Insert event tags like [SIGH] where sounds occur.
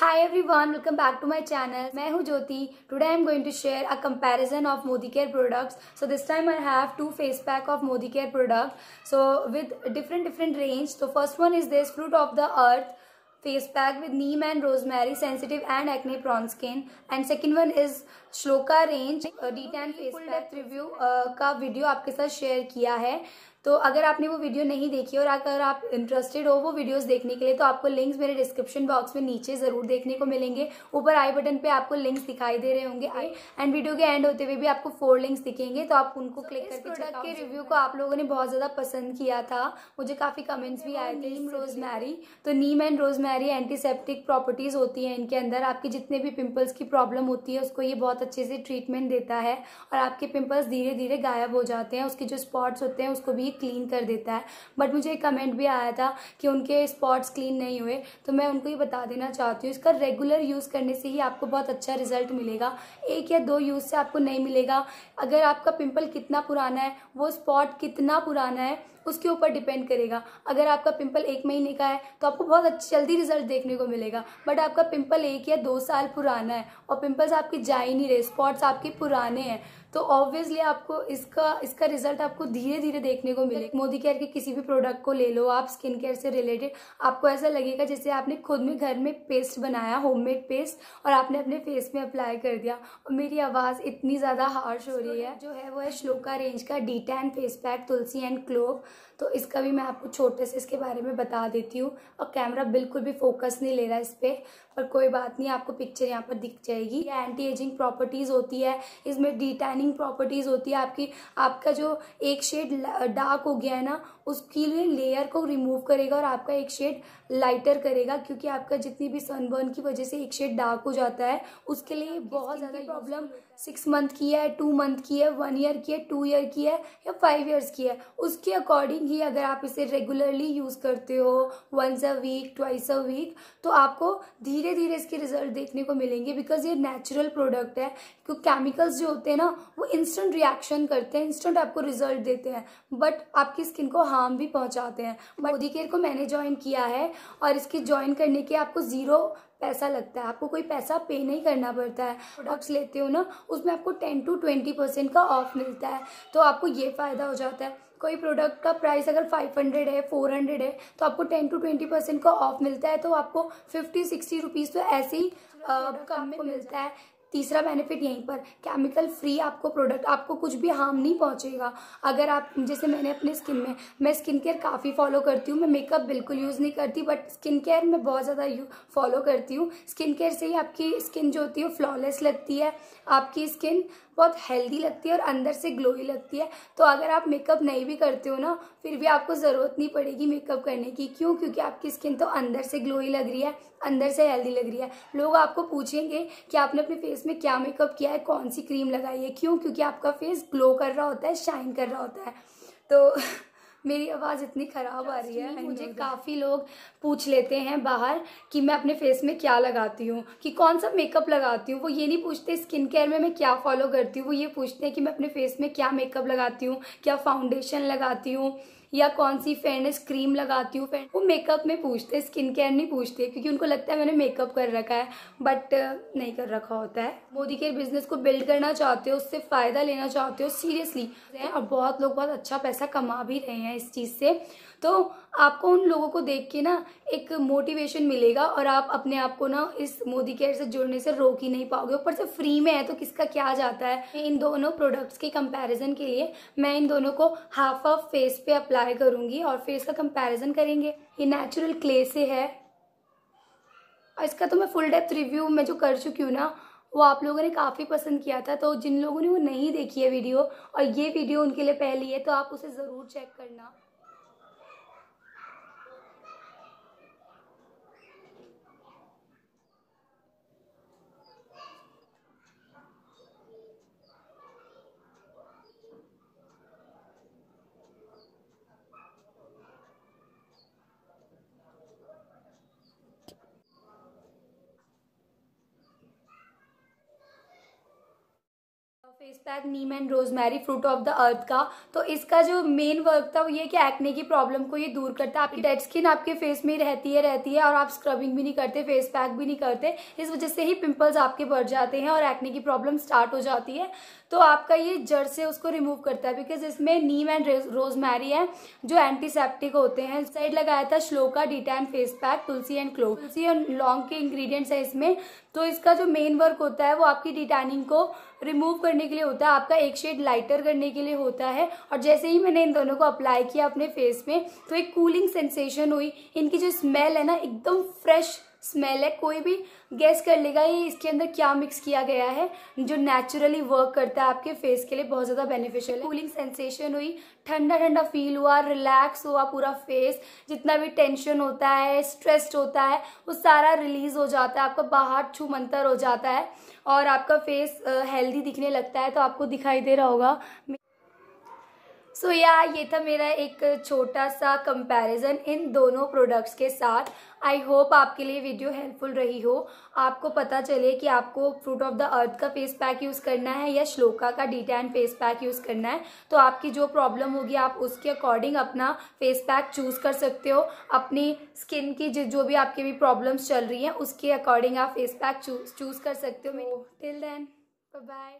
hi one welcome back to my channel मैं हूँ Jyoti today I am going to share a comparison of Modi care products so this time I have two face pack of Modi care product so with different different range तो first one is this fruit of the earth face pack with neem and rosemary sensitive and acne prone skin and second one is Shloka range D tan face pack review का video आपके साथ share किया है तो अगर आपने वो video नहीं देखी और अगर आप इंटरेस्टेड हो वो वीडियोस देखने के लिए तो आपको लिंक्स मेरे डिस्क्रिप्शन बॉक्स में नीचे ज़रूर देखने को मिलेंगे ऊपर आई बटन पे आपको लिंक्स दिखाई दे रहे होंगे आई एंड वीडियो के एंड होते हुए भी आपको फोर लिंक्स दिखेंगे तो आप उनको क्लिक करके प्रोडक्ट के रिव्यू को आप लोगों ने बहुत ज़्यादा पसंद किया था मुझे काफ़ी कमेंट्स भी आए थे नीम रोज मैरी तो neem and rosemary antiseptic properties होती हैं इनके अंदर आपके जितने भी पिंपल्स की प्रॉब्लम होती है उसको ये बहुत अच्छे से ट्रीटमेंट देता है और आपके पिम्पल्स धीरे धीरे गायब हो जाते हैं उसके जो स्पॉट्स होते हैं उसको भी ये क्लीन कर देता है बट मुझे एक कमेंट भी आया था कि उनके स्पॉट्स क्लीन नहीं हुए तो मैं उनको ये बता देना चाहती हूँ इसका रेगुलर यूज़ करने से ही आपको बहुत अच्छा रिजल्ट मिलेगा एक या दो यूज़ से आपको नहीं मिलेगा अगर आपका पिंपल कितना पुराना है वो स्पॉट कितना पुराना है उसके ऊपर डिपेंड करेगा अगर आपका पिंपल एक महीने का है तो आपको बहुत अच्छी जल्दी रिजल्ट देखने को मिलेगा बट आपका पिंपल एक या दो साल पुराना है और पिंपल्स आपके जा ही नहीं रहे स्पॉट्स आपके पुराने हैं तो ऑब्वियसली आपको इसका इसका रिजल्ट आपको धीरे धीरे देखने को मिलेगा मोदी केयर के किसी भी प्रोडक्ट को ले लो आप स्किन केयर से रिलेटेड आपको ऐसा लगेगा जैसे आपने खुद में घर में पेस्ट बनाया होममेड पेस्ट और आपने अपने फेस में अप्लाई कर दिया और मेरी आवाज़ इतनी ज़्यादा हार्श हो रही है जो है वो है श्लोका रेंज का D tan face pack tulsi and clove तो इसका भी मैं आपको छोटे से इसके बारे में बता देती हूँ और कैमरा बिल्कुल भी फोकस नहीं ले रहा इस पर पर कोई बात नहीं आपको पिक्चर यहाँ पर दिख जाएगी एंटी एजिंग प्रॉपर्टीज़ होती है इसमें डी टैन शाइनिंग प्रॉपर्टीज़ होती है आपकी आपका जो एक शेड डार्क हो गया है ना उसके लिए लेयर को रिमूव करेगा और आपका एक शेड लाइटर करेगा क्योंकि आपका जितनी भी सनबर्न की वजह से एक शेड डार्क हो जाता है उसके लिए बहुत ज़्यादा प्रॉब्लम सिक्स मंथ की है टू मंथ की है वन ईयर की है टू ईयर की है या फाइव ईयर्स की है उसके अकॉर्डिंग ही अगर आप इसे रेगुलरली यूज़ करते हो once a week twice a week तो आपको धीरे धीरे इसके रिजल्ट देखने को मिलेंगे बिकॉज ये नेचुरल प्रोडक्ट है क्योंकि केमिकल्स जो होते हैं ना वो इंस्टेंट रिएक्शन करते हैं इंस्टेंट आपको रिजल्ट देते हैं बट आपकी स्किन को हार्म भी पहुँचाते हैं बट केयर को मैंने ज्वाइन किया है और इसके ज्वाइन करने के आपको ज़ीरो पैसा लगता है आपको कोई पैसा पे नहीं करना पड़ता है प्रोडक्ट्स लेते हो ना उसमें आपको टेन टू ट्वेंटी परसेंट का ऑफ मिलता है तो आपको ये फ़ायदा हो जाता है कोई प्रोडक्ट का प्राइस अगर 500 है 400 है तो आपको 10 टू 20 परसेंट का ऑफ मिलता है तो आपको 50 सिक्सटी रुपीज़ तो ऐसे ही कम में मिलता है तीसरा बेनिफिट यहीं पर केमिकल फ्री आपको प्रोडक्ट आपको कुछ भी हार्म नहीं पहुंचेगा अगर आप जैसे मैंने अपने स्किन में मैं स्किन केयर काफ़ी फॉलो करती हूँ मैं मेकअप बिल्कुल यूज़ नहीं करती बट स्किन केयर मैं बहुत ज़्यादा फॉलो करती हूँ स्किन केयर से ही आपकी स्किन जो होती है फ्लॉलेस लगती है आपकी स्किन बहुत हेल्दी लगती है और अंदर से ग्लोई लगती है तो अगर आप मेकअप नहीं भी करते हो ना फिर भी आपको ज़रूरत नहीं पड़ेगी मेकअप करने की क्यों क्योंकि आपकी स्किन तो अंदर से ग्लोई लग रही है अंदर से हेल्दी लग रही है लोग आपको पूछेंगे कि आपने अपने फेस में क्या मेकअप किया है कौन सी क्रीम लगाई है क्यों क्योंकि आपका फेस ग्लो कर रहा होता है शाइन कर रहा होता है तो [LAUGHS] मेरी आवाज़ इतनी ख़राब आ रही है मुझे काफ़ी लोग पूछ लेते हैं बाहर कि मैं अपने फेस में क्या लगाती हूँ कि कौन सा मेकअप लगाती हूँ वो ये नहीं पूछते स्किन केयर में मैं क्या फॉलो करती हूँ वो ये पूछते हैं कि मैं अपने फेस में क्या मेकअप लगाती हूँ क्या फाउंडेशन लगाती हूँ या कौन सी फेयरनेस क्रीम लगाती हूँ फेयर वो मेकअप में पूछते हैं स्किन केयर नहीं पूछते क्योंकि उनको लगता है मैंने मेकअप कर रखा है बट uh, नहीं कर रखा होता है मोदी के बिजनेस को बिल्ड करना चाहते हो उससे फ़ायदा लेना चाहते हो सीरियसली और तो बहुत लोग बहुत अच्छा पैसा कमा भी रहे हैं इस चीज़ से तो आपको उन लोगों को देख के ना एक मोटिवेशन मिलेगा और आप अपने आप को ना इस मोदी केयर से जुड़ने से रोक ही नहीं पाओगे ऊपर से फ्री में है तो किसका क्या जाता है इन दोनों प्रोडक्ट्स के कंपैरिजन के लिए मैं इन दोनों को हाफ ऑफ फेस पे अप्लाई करूँगी और फेस का कंपैरिजन करेंगे ये नेचुरल क्ले से है और इसका तो मैं फुल डेप्थ रिव्यू मैं जो कर चुकी हूँ ना वो आप लोगों ने काफ़ी पसंद किया था तो जिन लोगों ने वो नहीं देखी है वीडियो और ये वीडियो उनके लिए पहली है तो आप उसे ज़रूर चेक करना face pack neem and rosemary fruit of the earth का तो इसका जो मेन वर्क था वो ये कि एक्ने की प्रॉब्लम को ये दूर करता है आपकी डेड स्किन आपके फेस में रहती है रहती है और आप स्क्रबिंग भी नहीं करते फेस पैक भी नहीं करते इस वजह से ही पिंपल्स आपके बढ़ जाते हैं और एक्ने की प्रॉब्लम स्टार्ट हो जाती है तो आपका ये जड़ से उसको रिमूव करता है बिकॉज इसमें नीम एंड रोजमेरी है जो एंटीसेप्टिक होते हैं साइड लगाया था Shloka D tan face pack tulsi and clove tulsi and लॉन्ग के इंग्रीडियंट्स है इसमें तो इसका जो मेन वर्क होता है वो आपकी डिटैनिंग को रिमूव करने के लिए होता है आपका एक शेड लाइटर करने के लिए होता है और जैसे ही मैंने इन दोनों को अप्लाई किया अपने फेस में तो एक कूलिंग सेंसेशन हुई इनकी जो स्मेल है ना एकदम फ्रेश स्मेल है कोई भी गैस कर लेगा ये इसके अंदर क्या मिक्स किया गया है जो नेचुरली वर्क करता है आपके फेस के लिए बहुत ज़्यादा बेनिफिशियल है कूलिंग सेंसेशन हुई ठंडा ठंडा फील हुआ रिलैक्स हुआ पूरा फेस जितना भी टेंशन होता है स्ट्रेस्ड होता है वो सारा रिलीज हो जाता है आपका बाहर छू मंतर हो जाता है और आपका फेस हेल्दी दिखने लगता है तो आपको दिखाई दे रहा होगा सो so, या yeah, ये था मेरा एक छोटा सा कंपैरिजन इन दोनों प्रोडक्ट्स के साथ आई होप आपके लिए वीडियो हेल्पफुल रही हो आपको पता चले कि आपको फ्रूट ऑफ द अर्थ का फेस पैक यूज़ करना है या श्लोका का डिटैन फेस पैक यूज़ करना है तो आपकी जो प्रॉब्लम होगी आप उसके अकॉर्डिंग अपना फेस पैक चूज़ कर सकते हो अपनी स्किन की जो भी आपकी भी प्रॉब्लम्स चल रही हैं उसके अकॉर्डिंग आप फेस पैक चूज़ कर सकते हो टिल देन बाय